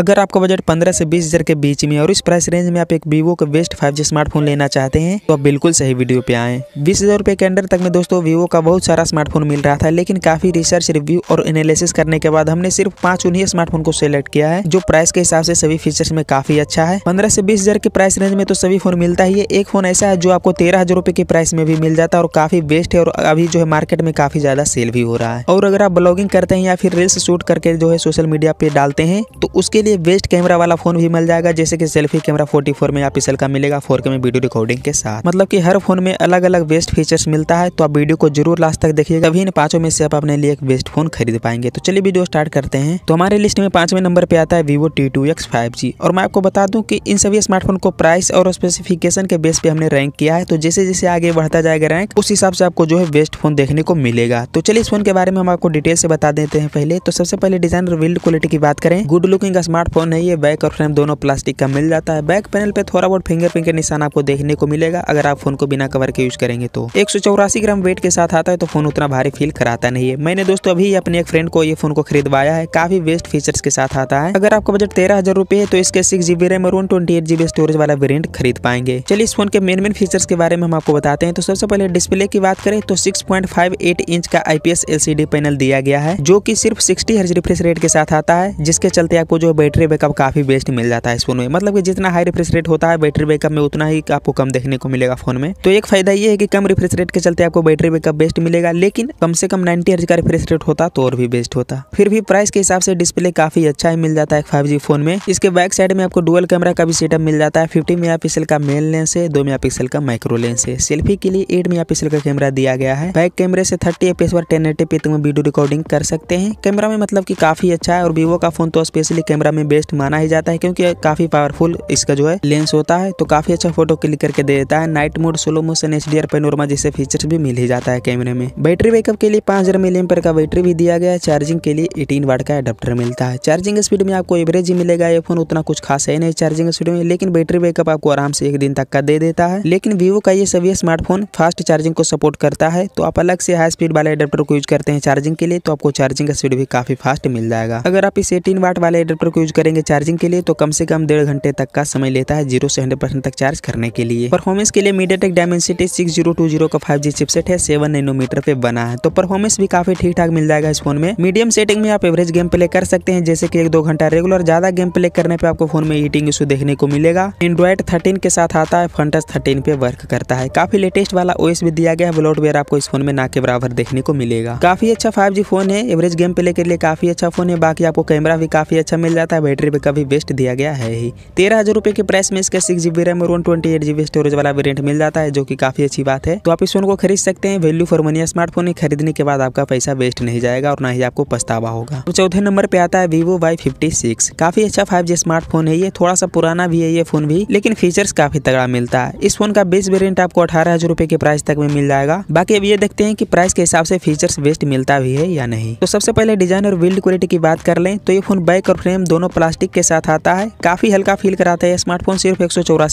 अगर आपका बजट 15 से बीस हज़ार के बीच में और इस प्राइस रेंज में आप एक वीवो का बेस्ट 5G स्मार्टफोन लेना चाहते हैं तो आप बिल्कुल सही वीडियो पे आएँ बीस हज़ार रुपये के अंडर तक में दोस्तों वीवो का बहुत सारा स्मार्टफोन मिल रहा था लेकिन काफ़ी रिसर्च रिव्यू और एनालिसिस करने के बाद हमने सिर्फ पांच उन्हीं स्मार्टफोन को सिलेक्ट किया है जो प्राइस के हिसाब से सभी फीचर्स में काफ़ी अच्छा है पंद्रह से बीस के प्राइस रेंज में तो सभी फोन मिलता ही है एक फोन ऐसा है जो आपको तेरह हज़ार के प्राइस में भी मिल जाता है और काफ़ी बेस्ट है और अभी जो है मार्केट में काफ़ी ज़्यादा सेल भी हो रहा है और अगर आप ब्लॉगिंग करते हैं या फिर रील्स शूट करके जो है सोशल मीडिया पर डालते हैं तो उसके लिए बेस्ट कैमरा वाला फोन भी मिल जाएगा जैसे कि सेल्फी कैमरा 44 मेगापिक्सल का मिलेगा 4K में वीडियो रिकॉर्डिंग के साथ मतलब कि हर फोन में अलग अलग बेस्ट फीचर्स मिलता है तो आप वीडियो को जरूर लास्ट तक देखिएगा तभी इन पांचों में से आप अपने लिए एक बेस्ट फोन खरीद पाएंगे तो चलिए वीडियो स्टार्ट करते हैं तो हमारे लिस्ट में पांचवें नंबर पे आता है Vivo T two X five G और मैं आपको बता दूं कि इन सभी स्मार्टफोन को प्राइस और स्पेसिफिकेशन के बेस पे हमने रैंक किया है तो जैसे जैसे आगे बढ़ता जाएगा रैंक उस हिसाब से आपको जो है बेस्ट फोन देखने को मिलेगा तो चलिए इस फोन के बारे में हम आपको डिटेल से बता देते हैं पहले तो सबसे पहले डिजाइन और बिल्ड क्वालिटी की बात करें गुड लुकिंग स्मार्टफोन है ये बैक और फ्रेम दोनों प्लास्टिक का मिल जाता है बैक पैनल पे थोड़ा बहुत फिंगरप्रिंट के निशान आपको देखने को मिलेगा अगर आप फोन को बिना कवर के यूज करेंगे तो एक ग्राम वेट के साथ आता है तो फोन उतना भारी फील कराता नहीं है मैंने दोस्तों अभी अपने एक फ्रेंड को ये फोन को खरीदवाया है काफी बेस्ट फीचर्स के साथ आता है अगर आपका बजट तेरह हजार रुपए है तो इसके सिक्स जीबी रैम और one twenty eight GB storage वाला वेरियंट खरीद पाएंगे चलिए इस फोन के मेन मेन फीचर्स के बारे में हम आपको बताते हैं तो सबसे पहले डिस्प्ले की बात करें तो six point five eight inch का आईपीएस एलसीडी पैनल दिया गया है जो की सिर्फ सिक्सटी हर्ज रिफ्रेश रेट के साथ आता है जिसके चलते आपको जो बैटरी बैकअप काफ़ी बेस्ट मिल जाता है इस फोन में मतलब कि जितना हाई रिफ्रेश रेट होता है बैटरी बैकअप में उतना ही आपको कम देखने को मिलेगा फोन में तो एक फायदा ये है कि कम रिफ्रेश रेट के चलते आपको बैटरी बैकअप बेस्ट मिलेगा लेकिन कम से कम नाइन्टी हर्ज का रिफ्रेश रेट होता तो और भी बेस्ट होता फिर भी प्राइस के हिसाब से डिस्प्ले काफी अच्छा ही मिल जाता है फाइव फोन में इसके बैक साइड में आपको डुअल कैमरा का भी सेटअप मिल जाता है फिफ्टी मेगा का मेन लेंस है दो मेगा का माइक्रो लेंस है सेल्फी के लिए एट मेगा का कैमरा दिया गया है बैक कैमरे से थर्टी एपीएस पर टेन एटी तक वीडियो रिकॉर्डिंग कर सकते हैं कैमरा में मतलब की काफी अच्छा है और वीवो का फोन तो स्पेशली कैमरा कैमरा में बेस्ट माना ही जाता है क्योंकि काफ़ी पावरफुल इसका जो है लेंस होता है तो काफ़ी अच्छा फोटो क्लिक करके दे देता है night mode slow motion H D R panorama जैसे फीचर्स भी मिल ही जाता है कैमरे में बैटरी बैकअप के लिए पांच हज़ार मिली एम्पर का बैटरी भी दिया गया है चार्जिंग के लिए एटीन वाट का अडाप्टर मिलता है चार्जिंग स्पीड में आपको एवरेज ही मिलेगा ये फोन उतना कुछ खास है नहीं चार्जिंग स्पीड में लेकिन बैटरी बैकअप आपको आराम से एक दिन तक का दे देता है लेकिन वीवो का ये सभी स्मार्टफोन फास्ट चार्जिंग को सपोर्ट करता है तो आप अलग से हाई स्पीड वाले अडेप्टर को यूज करते हैं चार्जिंग के लिए तो आपको चार्जिंग स्पीड भी काफी फास्ट मिल जाएगा अगर आप इस एटीन वाट वाले अडेप्टर को यूज़ करेंगे चार्जिंग के लिए तो कम से कम डेढ़ घंटे तक का समय लेता है जीरो से हंड्रेड तक चार्ज करने के लिए परफॉर्मेंस के लिए मीडिया टेक डायमेंसिटी सिक्स का फाइव चिपसेट है सेवन नाइनोमीटर पे बना है तो परफॉर्मेंस भी काफी ठीक ठाक मिल जाएगा इस फोन में मीडियम सेटिंग में आप एवरेज गेम प्ले कर सकते हैं जैसे कि एक दो घंटा रेगुलर ज्यादा गेम प्ले करने पे आपको फोन में हीटिंग इशू देखने को मिलेगा एंड्रॉइड थर्टीन के साथ आता है फंटस थर्टीन पे वर्क करता है काफी लेटेस्ट वाला ओएस भी दिया गया है ब्लॉट आपको इस फोन में ना के बराबर देखने को मिलेगा काफी अच्छा फाइव फोन है एवरेज गेम प्ले के लिए काफी अच्छा फोन है बाकी आपको कैमरा भी काफी अच्छा मिल जाता है है बैटरी बैकअप भी बेस्ट दिया गया है ही तेरह हज़ार रुपए के प्राइस में इसका सिक्स जीबी रैम और one twenty eight GB storage वाला वेरियंट मिल जाता है जो कि काफ़ी अच्छी बात है तो आप इस फोन को खरीद सकते हैं वैल्यू फॉर मनी स्मार्टफोन खरीदने के बाद आपका पैसा वेस्ट नहीं जाएगा और ना ही आपको पछतावा होगा तो चौथे नंबर पे आता है वीवो वाई फिफ्टी सिक्स काफी अच्छा फाइव जी स्मार्टफोन है ये थोड़ा सा पुराना भी है ये फोन भी लेकिन फीचर्स काफी तगड़ा मिलता है इस फोन का बेस वेरियंट आपको अठारह हजार रूपए के प्राइस तक में मिल जाएगा बाकी अब ये देखते हैं की प्राइस के हिसाब से फीचर्स बेस्ट मिलता भी है या नहीं तो सबसे पहले डिजाइन और बिल्ड क्वालिटी की बात कर ले तो ये फोन बैक और फ्रेम दोनों दोनों प्लास्टिक के साथ आता है काफी हल्का फील कराता है स्मार्टफोन सिर्फ एक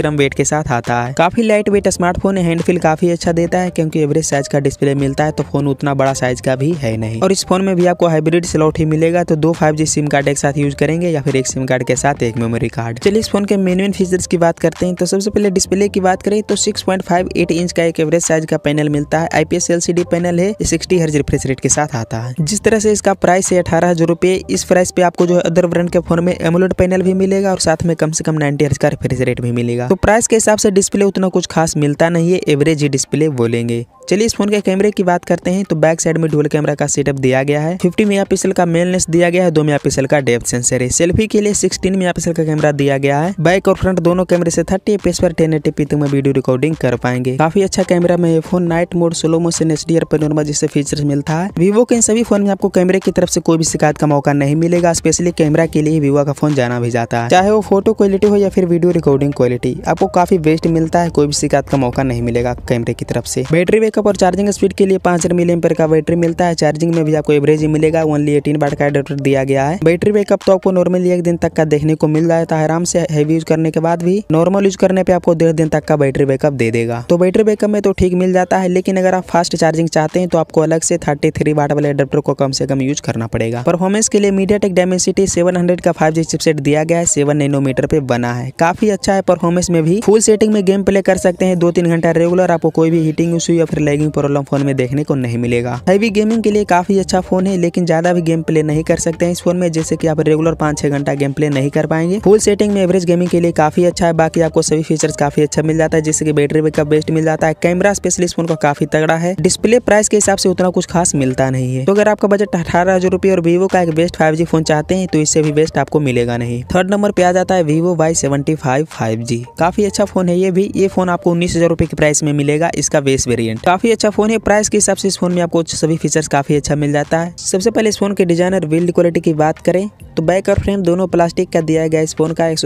ग्राम वेट के साथ आता है काफी light weight smartphone hand feel काफी अच्छा देता है क्योंकि एवरेज साइज का डिस्प्ले मिलता है तो फोन उतना बड़ा साइज का भी है नहीं और इस फोन में भी आपको हाइब्रिड स्लॉट ही मिलेगा तो दो फाइव सिम कार्ड एक साथ यूज करेंगे या फिर एक सिम कार्ड के साथ एक मेमोरी कार्ड चलिए इस फोन के मेन मेन फीचर्स की बात करते हैं तो सबसे पहले डिस्प्ले की बात करें तो 6.58 इंच का एक एवरेज साइज का पैनल मिलता है आईपीएस एलसीडी पैनल है सिक्सटी हर्ज रिफ्रेश रेट के साथ आता है जिस तरह से इसका प्राइस है अठारह हजार रूपए इस प्राइस पे आपको जो है अदर ब्रांड के फ़ोन में एमोलेट पैनल भी मिलेगा और साथ में कम से कम नाइन्टी हर्ज का रिफ्रेश रेट भी मिलेगा तो प्राइस के हिसाब से डिस्प्ले उतना कुछ खास मिलता नहीं है एवरेज ही डिस्प्ले बोलेंगे चलिए इस फोन के कैमरे की बात करते हैं तो बैक साइड में डुअल कैमरा का सेटअप दिया गया है 50 मेगापिक्सल का मेलनेस दिया गया है दो मेगापिक्सल का डेप्थ सेंसर है सेल्फी के लिए 16 मेगापिक्सल का कैमरा दिया गया है बैक और फ्रंट दोनों कैमरे से 30 एपीएस पर 1080p तक में वीडियो रिकॉर्डिंग कर पाएंगे काफी अच्छा कैमरा में ये phone night mode slow motion H D panorama जैसे फीचर मिलता है वीवो के इन सभी फोन में आपको कैमरे की तरफ से कोई भी शिकायत का मौका नहीं मिलेगा स्पेशली कैमरा के लिए ही वीवा का फोन जाना भी जाता है चाहे वो फोटो क्वालिटी हो या फिर वीडियो रिकॉर्डिंग क्वालिटी आपको काफी बेस्ट मिलता है कोई भी शिकायत का मौका नहीं मिलेगा कैमरे की तरफ से बैटरी बैकअप और चार्जिंग स्पीड के लिए पांच मिली का बैटरी मिलता है चार्जिंग में भी आपको एवरेज मिलेगा ओनली एटीन बार का एडेप्टर दिया गया है बैटरी बैकअप तो आपको नॉर्मली एक दिन तक का देखने को मिल जाता है तो आराम से हैवी यूज करने के बाद भी नॉर्मल यूज करने पे आपको डेढ़ दिन तक का बैटरी बैकअप दे देगा तो बैटरी बैकअप में तो ठीक मिल जाता है लेकिन अगर आप फास्ट चार्जिंग चाहते हैं तो आपको अलग से थर्टी थ्री वाट वाले एडप्टर को कम से कम यूज करना पड़ेगा परफॉर्मेंस के लिए MediaTek Dimensity seven hundred का फाइव जी चिपसेट दिया गया है सेवन नैनोमीटर पे बना है काफी अच्छा है परफॉर्मेंस में भी फुल सेटिंग में गेम प्ले कर सकते हैं दो तीन घंटा रेगुलर आपको कोई भी हीटिंग इशू या फिर लैगिंग प्रॉब्लम फोन में देखने को नहीं मिलेगा हैवी गेमिंग के लिए काफी अच्छा फोन है लेकिन ज्यादा भी गेम प्ले नहीं कर सकते हैं इस फोन में जैसे की आप रेगुलर पांच छह घंटा गेम प्ले नहीं कर पाएंगे फुल सेटिंग में एवरेज गेमिंग के लिए काफी अच्छा है बाकी आपको सभी फीचर्स काफी अच्छा मिल जाता है जैसे की बैटरी बैकअप बेस्ट मिल जाता है कैमरा स्पेशल फोन का काफी तगड़ा है डिस्प्ले प्राइस के हिसाब से उतना कुछ खास मिलता नहीं है तो अगर आपका बजट अठारह हजार और वीवो का एक बेस्ट फाइव फोन चाहते हैं तो इससे भी बेस्ट कॉस्ट आपको मिलेगा नहीं थर्ड नंबर पे आ जाता है Vivo Y seventy five five G काफी अच्छा फोन है ये भी ये फोन आपको उन्नीस हजार रुपए के प्राइस में मिलेगा इसका बेस वेरियंट काफी अच्छा फोन है प्राइस के हिसाब से इस फोन में आपको सभी फीचर्स काफी अच्छा मिल जाता है सबसे पहले इस फोन के डिजाइनर बिल्ड क्वालिटी की बात करें तो बैक और फ्रेम दोनों प्लास्टिक का दिया गया इस फोन का एक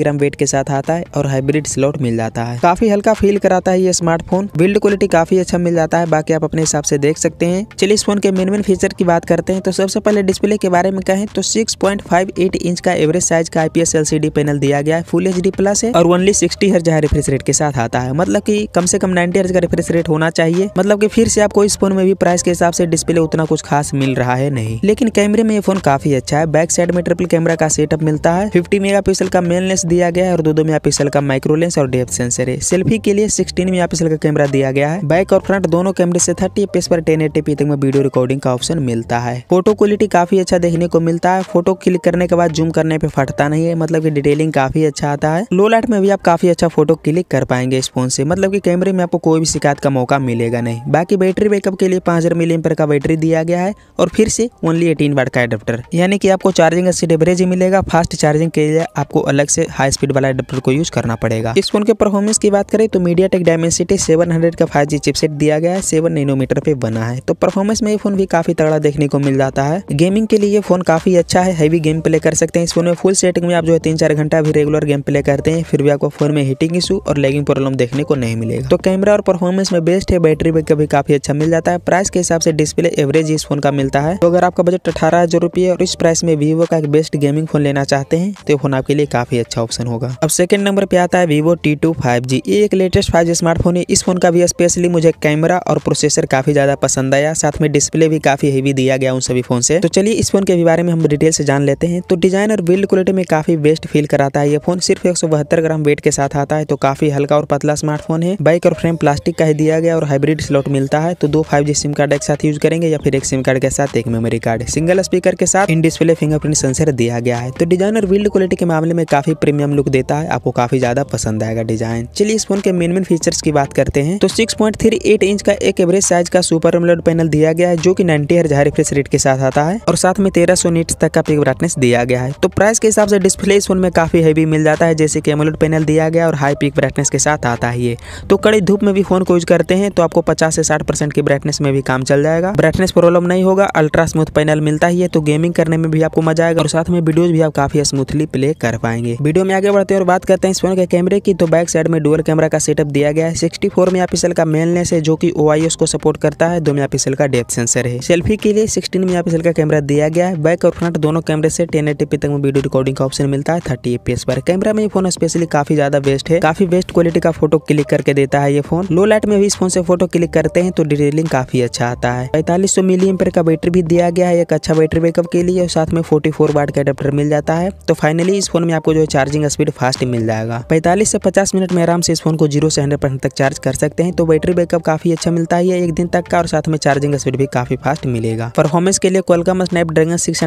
ग्राम वेट के साथ आता है और हाइब्रिड स्लॉट मिल जाता है काफी हल्का फील कराता है ये स्मार्टफोन बिल्ड क्वालिटी काफी अच्छा मिल जाता है बाकी आप अपने हिसाब से देख सकते हैं चलिए इस फोन के मेन मेन फीचर की बात करते हैं तो सबसे पहले डिस्प्ले के बारे में कहें तो सिक्स पॉइंट फाइव 8 इंच का एवरेज साइज का आईपीएस एलसीडी पैनल दिया गया है फुल एच प्लस है और only sixty hertz high refresh rate के साथ आता है मतलब की कम से कम नाइनटी हर्ज का रिफ्रेश रेट होना चाहिए मतलब की फिर से आपको इस फोन में भी प्राइस के हिसाब से डिस्प्ले उतना कुछ खास मिल रहा है नहीं लेकिन कैमरे में ये फोन काफी अच्छा है बैक साइड में ट्रिपल कैमरा का सेटअप मिलता है फिफ्टी मेगा का मेन लेंस दिया गया है और दो दो मेगा का माइक्रो लेंस और डेप सेंसर है सेल्फी के लिए सिक्सटीन मेगा का कैमरा दिया गया है बैक और फ्रंट दोनों कैमरे से थर्टी एपीएस पर टेन तक में वीडियो रिकॉर्डिंग का ऑप्शन मिलता है फोटो क्वालिटी काफी अच्छा देखने को मिलता है फोटो क्लिक करने के बाद जूम करने पे फटता नहीं है मतलब कि डिटेलिंग काफी अच्छा आता है लो लाइट में भी आप काफी अच्छा फोटो क्लिक कर पाएंगे इस फोन से मतलब कि कैमरे में आपको कोई भी शिकायत का मौका मिलेगा नहीं बाकी बैटरी बैकअप के लिए पांच हजार का बैटरी दिया गया है और फिर से ओनली एटीन वाट का एडप्टर यानी कि आपको चार्जिंग अस्सी एवरेज ही मिलेगा फास्ट चार्जिंग के लिए आपको अलग से हाई स्पीड वाला एडप्टर को यूज करना पड़ेगा इस फोन के परफॉर्मेंस की बात करें तो मीडिया टेक डायमेंसिटी सेवन का फाइव चिपसेट दिया गया है सेवन नैनोमीटर पे बना है तो परफॉर्मेंस में ये फोन भी काफी तगड़ा देखने को मिल जाता है गेमिंग के लिए ये फोन काफी अच्छा है हैवी गेम प्ले कर सकते हैं इस फोन में फुल सेटिंग में आप जो है तीन चार घंटा भी रेगुलर गेम प्ले करते हैं फिर भी आपको फोन में हीटिंग इशू और लेगिंग प्रॉब्लम देखने को नहीं मिलेगा तो कैमरा और परफॉर्मेंस में बेस्ट है बैटरी बैक भी काफी अच्छा मिल जाता है प्राइस के हिसाब से डिस्प्ले एवरेज इस फोन का मिलता है तो अगर आपका बजट अठारह हजार रुपये और इस प्राइस में वीवो का एक बेस्ट गेमिंग फोन लेना चाहते हैं तो फोन आपके लिए काफी अच्छा ऑप्शन होगा अब सेकंड नंबर पे आता है Vivo T two five G एक लेटेस्ट फाइव जी स्मार्टफोन है इस फोन का भी स्पेशली मुझे कैमरा और प्रोसेसर काफी ज्यादा पसंद आया साथ में डिस्प्ले भी काफी हेवी दिया गया उन सभी फोन से तो चलिए इस फोन के बारे में हम डिटेल से जान लेते हैं तो तो डिज़ाइन और बिल्ड क्वालिटी में काफ़ी बेस्ट फील कराता है ये फोन सिर्फ एक ग्राम वेट के साथ आता है तो काफ़ी हल्का और पतला स्मार्टफोन है बाइक और फ्रेम प्लास्टिक का ही दिया गया और हाइब्रिड स्लॉट मिलता है तो दो फाइव सिम कार्ड एक साथ यूज करेंगे या फिर एक सिम कार्ड के साथ एक मेमोरी कार्ड सिंगल स्पीकर के साथ इन डिस्प्ले फिंगरप्रिंट सेंसर दिया गया है तो डिजाइन और बिल्ड क्वालिटी के मामले में काफी प्रीमियम लुक देता है आपको काफी ज्यादा पसंद आएगा डिजाइन चलिए इस फोन के मेन मेन फीचर्स की बात करते हैं तो 6.38 इंच का एक एवरेज साइज का सुपर पैनल दिया गया है जो की नाइनटी हजार रिफ्रेश रेट के साथ आता है और साथ में तेरह सौ तक का पिक ब्राइटनेस दिया गया है तो प्राइस के हिसाब से डिस्प्ले इस फोन में काफ़ी हैवी मिल जाता है जैसे कि एमोलेट पैनल दिया गया और हाई पिक ब्राइटनेस के साथ आता है ये तो कड़ी धूप में भी फोन को यूज करते हैं तो आपको पचास से साठ परसेंट की ब्राइटनेस में भी काम चल जाएगा ब्राइटनेस प्रॉब्लम नहीं होगा अल्ट्रा स्मूथ पैनल मिलता ही है तो गेमिंग करने में भी आपको मजा आएगा और साथ में वीडियोज भी आप काफी स्मूथली प्ले कर पाएंगे वीडियो में आगे बढ़ते हैं और बात करते हैं इस फोन के कैमरे की तो बैक साइड में डुअल कैमरा का सेटअप दिया गया है सिक्सटी फोर मेगा का मेन लेंस है जो कि ओ को सपोर्ट करता है दो मेगा का डेप्थ सेंसर है सेल्फी के लिए सिक्सटीन मेगा का कैमरा दिया गया है बैक और फ्रंट दोनों कैमरे से टेन 1080p तक में वीडियो रिकॉर्डिंग का ऑप्शन मिलता है थर्टी एपीएस पर कैमरा में ये फोन स्पेशली काफी ज्यादा बेस्ट है काफी बेस्ट क्वालिटी का फोटो क्लिक करके देता है ये फोन लो लाइट में भी इस फोन से फोटो क्लिक करते हैं तो डिटेलिंग काफी अच्छा आता है पैंतालीस सौ मिलियम का बैटरी भी दिया गया है एक अच्छा बैटरी बैकअप के लिए और साथ में फोर्टी फोर का अडेप्टर मिल जाता है तो फाइनली इस फोन में आपको जो है चार्जिंग स्पीड फास्ट मिल जाएगा पैंतालीस से पचास मिनट में आराम से इस फोन को जीरो से हंड्रेड तक चार्ज कर सकते हैं तो बैटरी बैकअप काफी अच्छा मिलता है एक दिन तक का और साथ में चार्जिंग स्पीड भी काफी फास्ट मिलेगा परफॉर्मेंस के लिए कोलकाम स्नैपड्रैगन सिक्स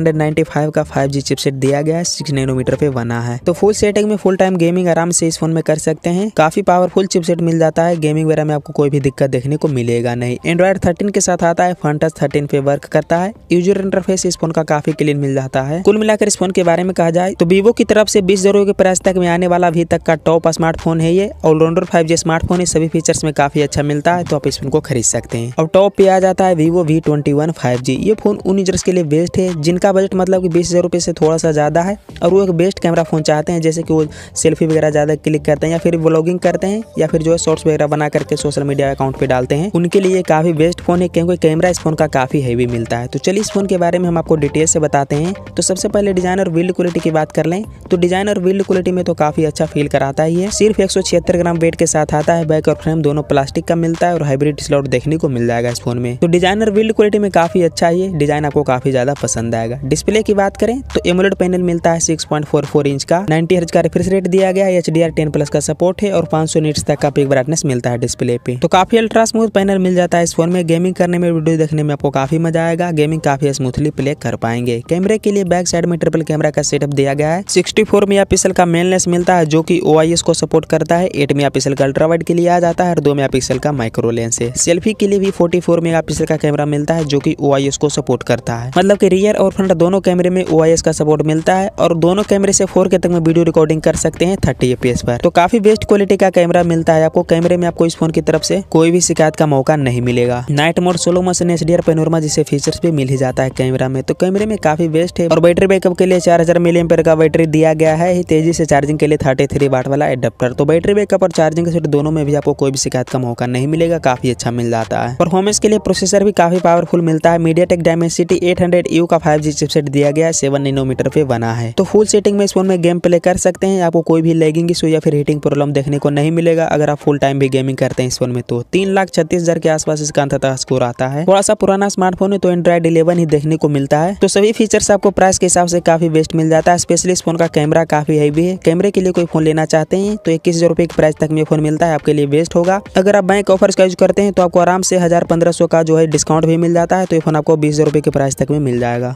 का फाइव जी चिपसेट दिया गया है सिक्स नैनोमीटर पे बना है तो फुल सेटिंग में फुल टाइम गेमिंग आराम से इस फोन में कर सकते हैं काफी पावरफुल चिपसेट मिल जाता है गेमिंग वगैरह में आपको कोई भी दिक्कत देखने को मिलेगा नहीं एंड्रॉइड थर्टीन के साथ आता है फंटस थर्टीन पे वर्क करता है यूजर इंटरफेस इस फोन का काफी क्लीन मिल जाता है कुल मिलाकर इस फोन के बारे में कहा जाए तो वीवो की तरफ से बीस हजार के प्राइस तक में आने वाला अभी तक का टॉप स्मार्टफोन है ये ऑलराउंडर फाइव जी स्मार्टफोन है सभी फीचर्स में काफी अच्छा मिलता है तो आप इस फोन को खरीद सकते हैं और टॉप पे आ जाता है Vivo V twenty one five G ये फोन उन यूजर्स के लिए बेस्ट है जिनका बजट मतलब की बीस हजार से थोड़ा सा ज़्यादा है और वो एक बेस्ट कैमरा फ़ोन चाहते हैं जैसे कि वो सेल्फी वगैरह ज़्यादा क्लिक करते हैं या फिर ब्लॉगिंग करते हैं या फिर जो है शॉर्ट्स वगैरह बना करके सोशल मीडिया अकाउंट पर डालते हैं उनके लिए काफ़ी बेस्ट फ़ोन है क्योंकि कैमरा इस फ़ोन का काफ़ी हैवी मिलता है तो चलिए इस फ़ोन के बारे में हम आपको डिटेल से बताते हैं तो सबसे पहले डिज़ाइन और बिल्ड क्वालिटी की बात कर लें तो डिज़ाइन और बिल्ड क्वालिटी में तो काफ़ी अच्छा फील कराता ही है सिर्फ एक ग्राम वेट के साथ आता है बैक और फ्रेम दोनों प्लास्टिक का मिलता है और हाइब्रिड स्लॉट देखने को मिल जाएगा इस फोन में तो डिजाइनर बिल्ड क्वालिटी में काफी अच्छा है डिजाइन आपको काफी ज्यादा पसंद आएगा डिस्प्ले की बात करें तो एमुलेट पैनल मिलता है 6.44 इंच का 90 हर्ज का रिफ्रेश रेट दिया गया है एच डी प्लस का सपोर्ट है और 500 सौ नीट्स तक का पिक ब्राइटनेस मिलता है डिस्प्ले पे तो काफी अल्ट्रा स्मूथ पैनल मिल जाता है इस फोन में गेमिंग करने में वीडियो देखने में आपको काफी मजा आएगा गेमिंग काफी स्मूथली प्ले कर पाएंगे कैमरे के लिए बैक साइड में ट्रिपल कैमरा का सेटअप दिया गया है सिक्सटी फोर मेगा का मेनलेस मिलता है जो की ओ को सपोर्ट करता है एट मेगा पिक्सल का अल्ट्रा वाइड के लिए आ जाता है और दो मेगा का माइक्रो लेंस है सेल्फी के लिए भी फोर्टी फोर का कैमरा मिलता है जो की ओ को सपोर्ट करता है मतलब की रियर और फ्रंट दोनों कैमरे में ओ का सपोर्ट मिलता है और दोनों कैमरे से फोर तक में वीडियो रिकॉर्डिंग कर सकते हैं थर्टी एफ पर तो काफी बेस्ट क्वालिटी का कैमरा मिलता है आपको कैमरे में आपको इस फोन की तरफ से कोई भी शिकायत का मौका नहीं मिलेगा night mode slow motion H D R panorama features भी मिल ही जाता है कैमरा में तो कैमरे में काफी बेस्ट है और बैटरी बैकअप के लिए चार हजार मिली का बैटरी दिया गया है ही तेजी से चार्जिंग के लिए थर्टी थ्री वाट वाला एडप्टर तो बैटरी बैकअप और चार्जिंग सेट दोनों में भी आपको कोई भी शिकायत का मौका नहीं मिलेगा काफी अच्छा मिल जाता है परफॉर्मेंस के लिए प्रोसेसर भी काफी पावरफुल मिलता है MediaTek Dimensity eight hundred U का फाइव जी दिया गया है सेवन इनो किलोमीटर पे बना है तो फुल सेटिंग में इस फोन में गेम प्ले कर सकते हैं आपको कोई भी लेगिंग इशू या फिर हीटिंग प्रॉब्लम देखने को नहीं मिलेगा अगर आप फुल टाइम भी गेमिंग करते हैं इस फोन में तो तीन लाख छत्तीस हजार के आसपास इसका अंत स्कोर आता है थोड़ा सा पुराना स्मार्टफोन है तो एंड्रॉइड इलेवन ही देखने को मिलता है तो सभी फीचर्स आपको प्राइस के हिसाब से काफी बेस्ट मिल जाता है स्पेशली इस फोन का कैमरा काफी हैवी है कैमरे के लिए कोई फोन लेना चाहते हैं तो इक्कीस हजार रुपए की प्राइस तक में फोन मिलता है आपके लिए बेस्ट होगा अगर आप बैंक ऑफर्स का यूज करते हैं तो आपको आराम से हजार पंद्रह सौ का जो है डिस्काउंट भी मिल जाता है तो ये फोन आपको बीस हजार रुपए के प्राइस तक में मिल जाएगा